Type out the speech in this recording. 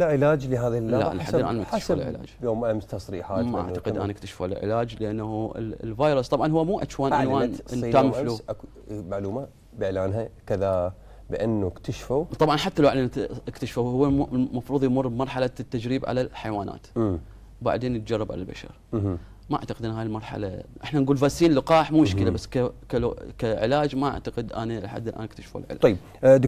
لا علاج لهذه لا لحد الان ما اكتشفوا له علاج يوم امس تصريحات ما اعتقد ان اكتشفوا له علاج لانه الفيروس طبعا هو مو اتش 1 ان 1 تايم فلو معلومه باعلانها كذا بانه اكتشفوا طبعا حتى لو اعلنت اكتشفوا هو المفروض يمر بمرحله التجريب على الحيوانات م. بعدين يتجرب على البشر ما اعتقد ان هاي المرحله احنا نقول فاسين لقاح مو مشكله بس ك... كلو... كعلاج ما اعتقد انا لحد الان اكتشفوا العلاج طيب آه،